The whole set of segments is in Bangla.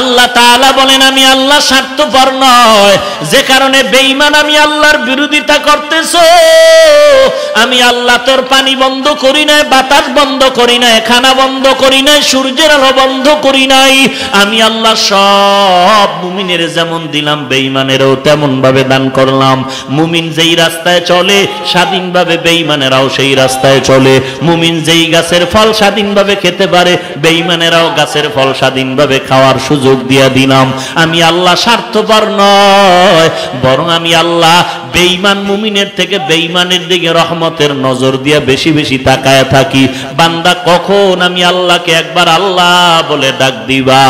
আল্লাহ তালা বলেন আমি আল্লাহ স্বার্থপর নয় যে কারণে বেইমান আমি আল্লাহর বিরোধিতা করতেছ আমি আল্লাহ তোর পানি বন্ধ করি নাই বাতাস বন্ধ করি নাই খানা বন্ধ করি নাই সূর্যের আলো বন্ধ করি নাই আমি আল্লাহ সব মুমিনের যেমন দিলাম বেইমানেরও তেমন ভাবে দান করলাম মুমিন যেই রাস্তায় চলে স্বাধীনভাবে বেইমানেরাও সেই রাস্তায় চলে মুমিন যেই গাছের ফল স্বাধীনভাবে খেতে পারে বেইমানেরাও গাছের ফল স্বাধীনভাবে খাওয়ার সুযোগ সুযোগ দিয়া দিলাম আমি আল্লাহ স্বার্থপর নয় বরং আমি আল্লাহ বেইমান মুমিনের থেকে বেইমানের দিকে রহমতের নজর দিয়া বেশি বেশি তাকায় থাকি বান্দা কখন আমি আল্লাহকে একবার আল্লাহ বলে ডাক দিবা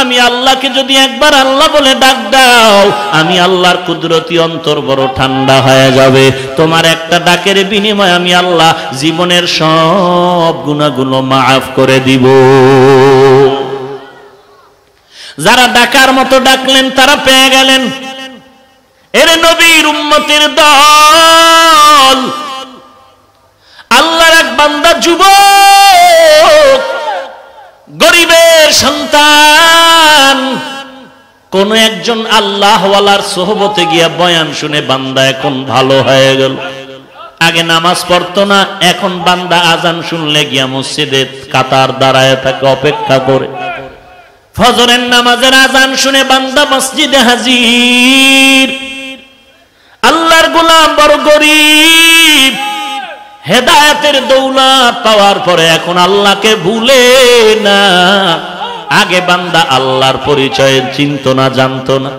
আমি আল্লাহকে যদি একবার আল্লাহ বলে ডাক দাও আমি আল্লাহর কুদরতি অন্তর বড় ঠান্ডা হয়ে যাবে তোমার একটা ডাকের বিনিময় আমি আল্লাহ জীবনের সব গুণাগুলো মাফ করে দিব যারা ডাকার মতো ডাকলেন তারা পেয়ে গেলেন এর নবীর উম্মতের দল আল্লাহর এক বান্দা যুব গরিবের সন্তান কোন একজন আল্লাহওয়ালার সোহবতে গিয়া বয়ান শুনে বান্দা এখন ভালো হয়ে গেল আগে নামাজ পড়তো না এখন বান্দা আজান শুনলে গিয়া মসজিদে কাতার দাঁড়ায় থাকে অপেক্ষা করে ফজরের নামাজের আজান শুনে বান্দা মসজিদে হাজির আল্লাহর গোলাম বড় গরিব হেদায়তের দৌলা পাওয়ার পরে এখন আল্লাহকে ভুলে না আগে বান্দা আল্লাহর পরিচয়ের চিন্ত না জানতো না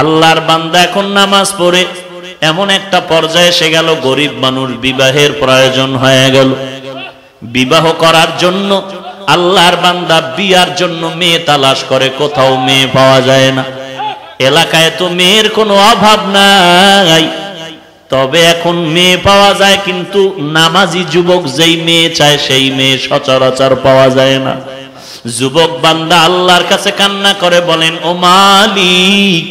আল্লাহর বান্দা এখন নামাজ পড়ে এমন একটা পর্যায়ে এসে গেল গরিব মানুষ বিবাহের প্রয়োজন হয়ে গেল বিবাহ করার জন্য আল্লাহর বান্দা বিয়ার জন্য মেয়ে তালাশ করে কোথাও মেয়ে পাওয়া যায় না এলাকায় তো মেয়ের কোনো অভাব নাই তবে এখন মেয়ে পাওয়া যায় কিন্তু নামাজি যুবক যেই মেয়ে চায় সেই মেয়ে সচরাচর পাওয়া যায় না যুবক বান্দা আল্লাহর কাছে কান্না করে বলেন ও মালিক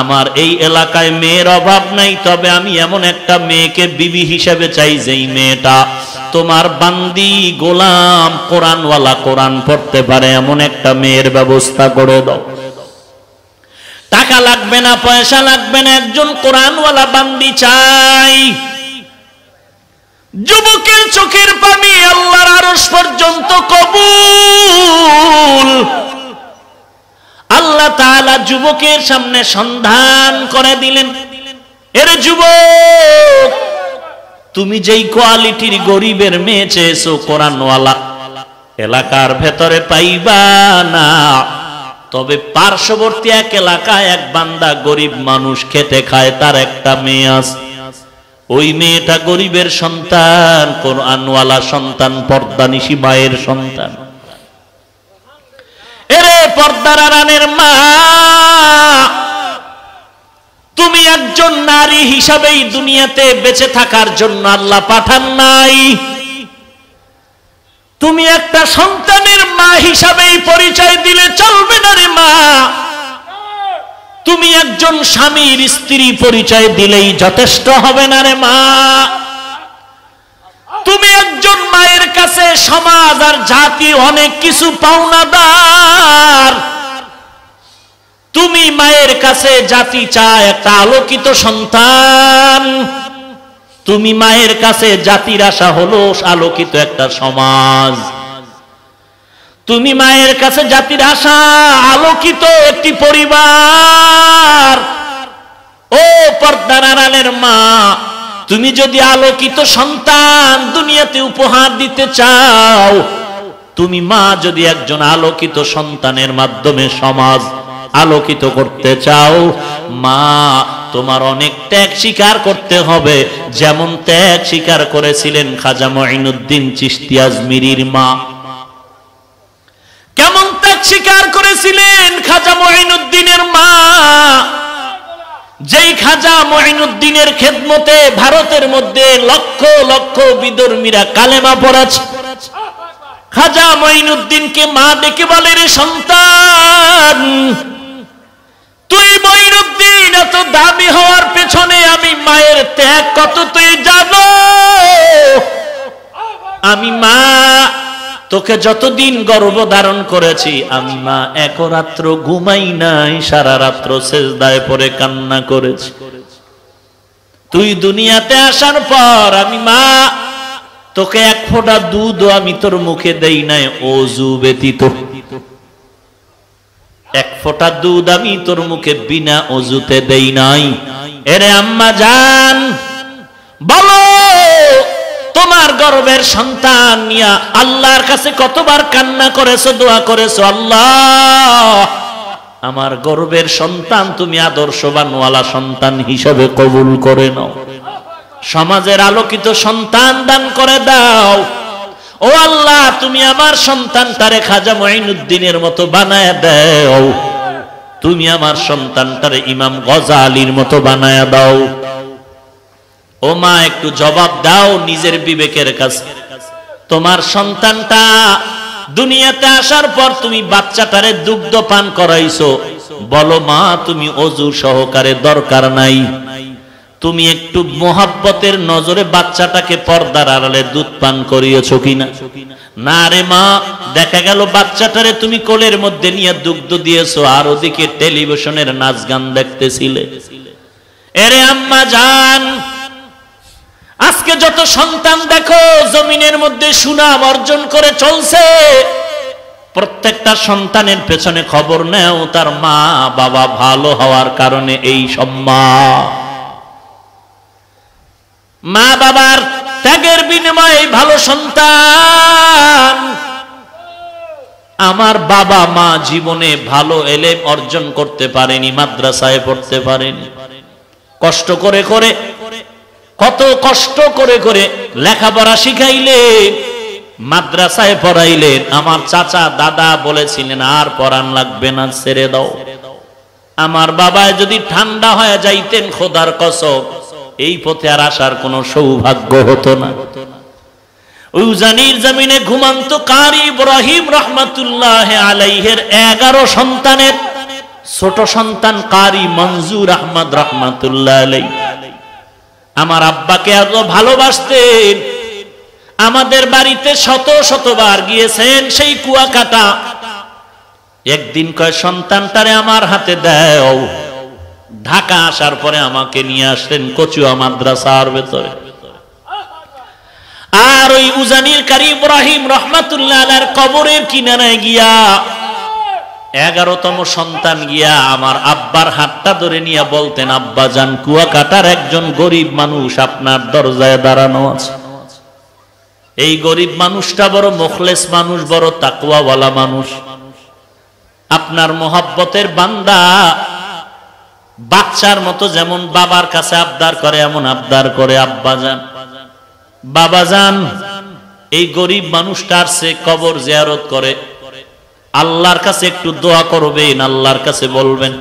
আমার এই এলাকায় মেয়ের অভাব নাই তবে আমি এমন একটা মেয়েকে বিবি হিসেবে চাই যেই মেয়েটা তোমার বান্দি গোলাম কোরআনওয়ালা কোরআন পড়তে পারে এমন একটা মেয়ের ব্যবস্থা করে দাও টাকা লাগবে না পয়সা লাগবে না একজন কোরআনওয়ালা বান্দি চাই যুবকের চোখের পানি আল্লাহর আরস পর্যন্ত কবুল আল্লাহ তাআলা যুবকের সামনে সন্ধান করে দিলেন এর যুবক তুমি যেই কোয়ালিটির গরিবের মেয়ে চেয়েছো কোরআনওয়ালা এলাকার ভেতরে পাইবা না তবে পার্শ্ববর্তী এক এলাকায় এক বান্দা গরিব মানুষ খেতে খায় তার একটা মেয়ে আছে ওই মেয়েটা গরিবের সন্তান কোরআনওয়ালা সন্তান পর্দানিশি মায়ের সন্তান এরে পর্দার আরানের মা তুমি একজন নারী হিসাবেই দুনিয়াতে বেঁচে থাকার জন্য আল্লাহ পাঠান নাই তুমি একটা সন্তানের মা হিসাবেই পরিচয় দিলে চলবে না রে মা তুমি একজন স্বামীর স্ত্রী পরিচয় দিলেই যথেষ্ট হবে না রে মা তুমি একজন মায়ের কাছে সমাজ আর জাতি অনেক কিছু পাওনাদার তুমি মায়ের কাছে জাতি চায় একটা আলোকিত সন্তান তুমি মায়ের কাছে জাতির আশা হলো আলোকিত একটা সমাজ তুমি মায়ের কাছে জাতির আশা আলোকিত একটি পরিবার ও পর্দারানের মা তুমি যদি আলোকিত সন্তান দুনিয়াতে উপহার দিতে চাও তুমি মা যদি একজন আলোকিত সন্তানের মাধ্যমে সমাজ আলোকিত করতে চাও মা তোমার অনেক ত্যাগ স্বীকার করতে হবে যেমন ত্যাগ স্বীকার করেছিলেন খাজা মঈনুদ্দিন চিস্তি আজমিরির মা কেমন ত্যাগ স্বীকার করেছিলেন খাজা মঈনুদ্দিনের মা যেই খাজা মঈনুদ্দিনের খেদমতে ভারতের মধ্যে লক্ষ লক্ষ বিদর্মীরা কালেমা পড়াছে খাজা মঈনুদ্দিনকে মা ডেকে বলে রে সন্তান তুই মঈনুদ্দিন এত দামি হওয়ার পেছনে আমি মায়ের ত্যাগ কত তুই জানো আমি মা তোকে যতদিন গর্ব ধারণ করেছি আমি মা এক রাত্র ঘুমাই নাই সারা রাত্র শেষদায় পরে কান্না করেছি তুই দুনিয়াতে আসার পর আমি মা তোকে এক ফোটা দুধ আমি তোর মুখে দেই নাই অজু ব্যতীত এক ফোটা দুধ আমি তোর মুখে বিনা অজুতে দেই নাই এরে আম্মা জান বলো তোমার গর্বের সন্তান নিয়া আল্লাহর কাছে কতবার কান্না করেছো দোয়া করেছো আল্লাহ আমার গর্বের সন্তান তুমি আদর্শবানওয়ালা সন্তান হিসাবে কবুল করে নাও সমাজের আলোকিত সন্তান দান করে দাও ও আল্লাহ তুমি আমার সন্তান তারে খাজা মাইনুদ্দিনের মতো বানায় দাও তুমি আমার সন্তান তারে ইমাম গজা আলীর মতো বানায় দাও ও মা একটু জবাব দাও নিজের বিবেকের কাছে তোমার সন্তানটা দুনিয়াতে আসার পর তুমি বাচ্চাটারে দুগ্ধ পান করাইছো বলো মা তুমি অজু সহকারে দরকার নাই তুমি একটু মোহাব্বতের নজরে বাচ্চাটাকে পর্দার আড়ালে দুধ পান করিয়েছ কিনা না রে মা দেখা গেল বাচ্চাটারে তুমি কোলের মধ্যে নিয়ে দুগ্ধ দিয়েছো আর ওদিকে টেলিভিশনের নাচ গান দেখতেছিলে এরে আম্মা যান আজকে যত সন্তান দেখো জমিনের মধ্যে সুনাম অর্জন করে চলছে প্রত্যেকটা সন্তানের পেছনে খবর নেও তার মা বাবা ভালো হওয়ার কারণে এই সম্মান মা বাবার ত্যাগের বিনিময়ে ভালো সন্তান আমার বাবা মা জীবনে ভালো এলে অর্জন করতে পারেনি মাদ্রাসায় পড়তে পারেনি কষ্ট করে করে কত কষ্ট করে করে লেখাপড়া শিখাইলে মাদ্রাসায় পড়াইলেন আমার চাচা দাদা বলেছিলেন আর পড়ান লাগবে না ছেড়ে দাও আমার বাবায় যদি ঠান্ডা হয়ে যাইতেন খোদার কসম এই পথে আর আসার কোন সৌভাগ্য হতো না উজানির জমিনে ঘুমান্ত কারি ইব্রাহিম রহমাতুল্লাহ আলাইহের এগারো সন্তানের ছোট সন্তান কারি মঞ্জুর আহমদ রহমাতুল্লাহ আলাই আমার আব্বাকে এত ভালোবাসতেন আমাদের বাড়িতে শত শতবার গিয়েছেন সেই কুয়াকাটা একদিন কয় সন্তানটারে আমার হাতে দেও ঢাকা আসার পরে আমাকে নিয়ে আসলেন কচুয়া মাদ্রাসার ভেতরে আর ওই উজানির কারি ইব্রাহিম রহমাতুল্লাহ কবরের কিনারায় গিয়া এগারোতম সন্তান গিয়া আমার আব্বার হাতটা ধরে নিয়ে বলতেন আব্বা যান কুয়াকাটার একজন গরিব মানুষ আপনার দরজায় দাঁড়ানো আছে এই গরিব মানুষটা বড় মোখলেস মানুষ বড় তাকুয়াওয়ালা মানুষ আপনার মোহাব্বতের বান্দা বাচ্চার মতো যেমন বাবার কাছে আবদার করে এমন আবদার করে আব্বা যান বাবা যান এই গরিব মানুষটার সে কবর জিয়ারত করে আল্লাহর কাছে একটু দোয়া করবেন আল্লাহর কাছে বলবেন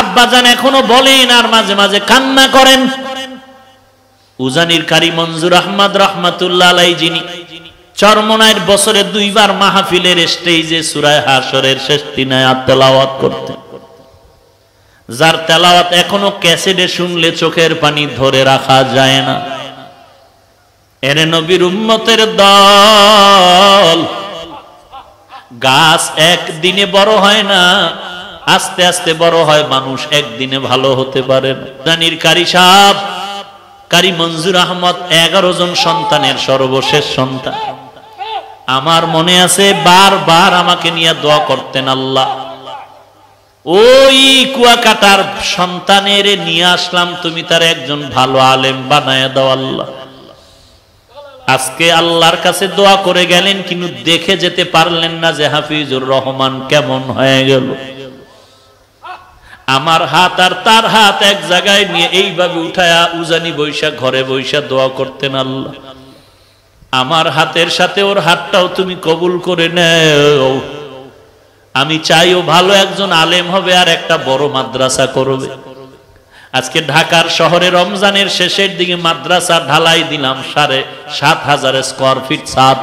আব্বা যান এখনো বলেন আর মাঝে মাঝে কান্না করেন উজানির কারি মঞ্জুর আহমদ রহমাতুল্লাহ আলাই যিনি চরমনায়ের বছরে দুইবার মাহফিলের স্টেজে সুরায় হাসরের শেষ দিনায় আত্মলাওয়াত করতেন যার তেলাওয়াত এখনো ক্যাসেটে শুনলে চোখের পানি ধরে রাখা যায় না এনে নবীর উম্মতের দল গাছ একদিনে বড় হয় না আস্তে আস্তে বড় হয় মানুষ একদিনে ভালো হতে পারে জানির কারি সাহ কারি মঞ্জুর আহমদ এগারো জন সন্তানের সর্বশেষ সন্তান আমার মনে আছে বারবার আমাকে নিয়ে দোয়া করতেন আল্লাহ ওই কুয়াকাটার সন্তানের নিয়ে আসলাম তুমি তার একজন ভালো আলেম বানায় দাও আল্লাহ আজকে আল্লাহর কাছে দোয়া করে গেলেন কিন্তু দেখে যেতে পারলেন না যে হাফিজুর রহমান কেমন হয়ে গেল আমার হাত আর তার হাত এক জায়গায় নিয়ে এইভাবে উঠায়া উজানি বৈশা ঘরে বৈশা দোয়া করতেন আল্লাহ আমার হাতের সাথে ওর হাতটাও তুমি কবুল করে নেও আমি চাই ও ভালো একজন আলেম হবে আর একটা বড় মাদ্রাসা করবে আজকে ঢাকার শহরে রমজানের শেষের দিকে মাদ্রাসা ঢালাই দিলাম সাড়ে সাত হাজার স্কোয়ার ফিট সাদ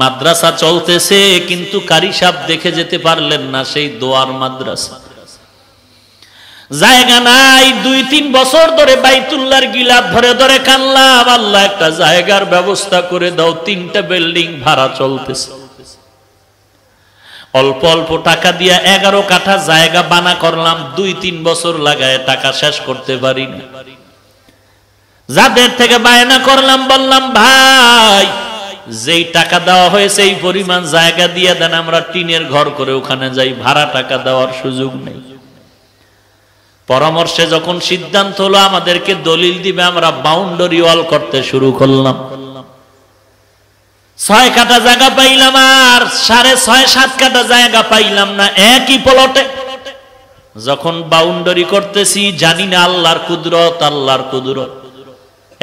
মাদ্রাসা চলতেছে কিন্তু কারি সাপ দেখে যেতে পারলেন না সেই দোয়ার মাদ্রাসা জায়গা নাই দুই তিন বছর ধরে বাইতুল্লার গিলাপ ধরে ধরে কানলাম আল্লাহ একটা জায়গার ব্যবস্থা করে দাও তিনটা বিল্ডিং ভাড়া চলতেছে অল্প অল্প টাকা দিয়া এগারো কাঠা জায়গা বানা করলাম দুই তিন বছর লাগায় টাকা শেষ করতে পারি না যাদের থেকে বায়না করলাম বললাম ভাই যেই টাকা দেওয়া হয়েছে এই পরিমাণ জায়গা দিয়ে দেন আমরা টিনের ঘর করে ওখানে যাই ভাড়া টাকা দেওয়ার সুযোগ নেই পরামর্শে যখন সিদ্ধান্ত হলো আমাদেরকে দলিল দিবে আমরা বাউন্ডারি ওয়াল করতে শুরু করলাম ছয় কাটা জায়গা পাইলাম আর সাড়ে ছয় সাত কাটা জায়গা পাইলাম না একই পলটে যখন বাউন্ডারি করতেছি জানি না আল্লাহর কুদরত আল্লাহর কুদরত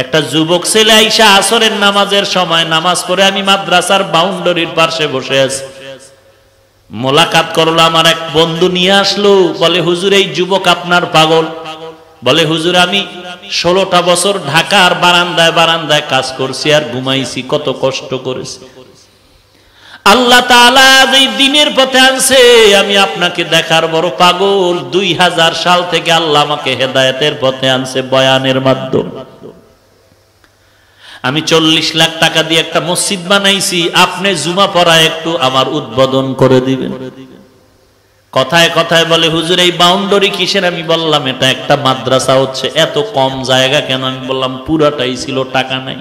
একটা যুবক ছেলে আইসা আসরের নামাজের সময় নামাজ পড়ে আমি মাদ্রাসার বাউন্ডারির পাশে বসে আছি মোলাকাত করলো আমার এক বন্ধু নিয়ে আসলো বলে হুজুর এই যুবক আপনার পাগল বলে হুজুর আমি ষোলোটা বছর ঢাকার বারান্দায় বারান্দায় কাজ করছি আর ঘুমাইছি কত কষ্ট করেছি আল্লাহ তালা দিনের পথে আনছে আমি আপনাকে দেখার বড় পাগল দুই হাজার সাল থেকে আল্লাহ আমাকে হেদায়তের পথে আনছে বয়ানের মাধ্যমে আমি চল্লিশ লাখ টাকা দিয়ে একটা মসজিদ বানাইছি আপনি জুমা পড়া একটু আমার উদ্বোধন করে দিবেন কথায় কথায় বলে হুজুর এই বাউন্ডারি কিসের আমি বললাম এটা একটা মাদ্রাসা হচ্ছে এত কম জায়গা কেন আমি বললাম পুরাটাই ছিল টাকা নাই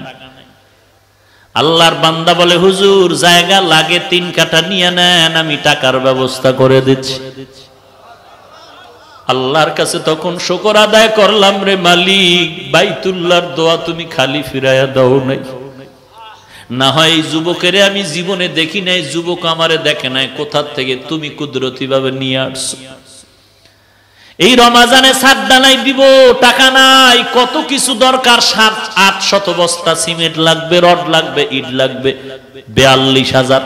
আল্লাহর বান্দা বলে হুজুর জায়গা লাগে তিন কাটা নিয়ে নেন আমি টাকার ব্যবস্থা করে দিচ্ছি আল্লাহর কাছে তখন শোকর আদায় করলাম রে মালিক বাইতুল্লাহর দোয়া তুমি খালি ফিরাইয়া দাও নাই না হয় এই যুবকেরে আমি জীবনে দেখি নাই যুবক আমারে দেখে নাই কোথার থেকে তুমি কুদরতি ভাবে নিয়ে আসছো এই রমাজানে সাদ্দা নাই দিব টাকা নাই কত কিছু দরকার সাত আট শত বস্তা সিমেন্ট লাগবে রড লাগবে ইট লাগবে বেয়াল্লিশ হাজার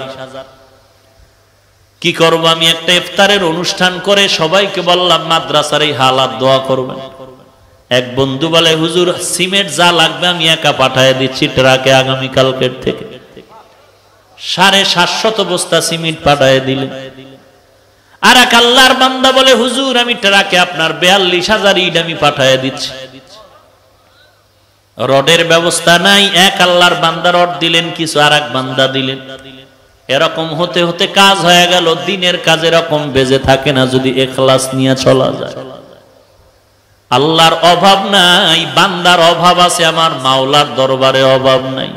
কি করবো আমি একটা ইফতারের অনুষ্ঠান করে সবাইকে বললাম মাদ্রাসার এই হালাত দোয়া করবেন এক বন্ধু বলে হুজুর সিমেন্ট যা লাগবে আমি একা পাঠায় দিচ্ছি ট্রাকে আগামী কালকের থেকে সাড়ে সাতশত বস্তা সিমেন্ট পাঠায় দিলেন আর এক আল্লাহর বান্দা বলে হুজুর আমি ট্রাকে আপনার বেয়াল্লিশ হাজার ইট আমি পাঠায় দিচ্ছি রডের ব্যবস্থা নাই এক আল্লাহর বান্দা রড দিলেন কিছু আর এক বান্দা দিলেন এরকম হতে হতে কাজ হয়ে গেল দিনের কাজ এরকম বেজে থাকে না যদি এখলাস নিয়ে চলা যায় আল্লাহর অভাব নাই বান্দার অভাব আছে আমার মাওলার দরবারে অভাব নাই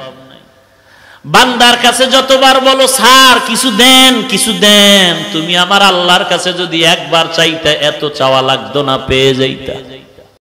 বান্দার কাছে যতবার বলো স্যার কিছু দেন কিছু দেন তুমি আমার আল্লাহর কাছে যদি একবার চাইতা এত চাওয়া লাগতো না পেয়ে যাইতা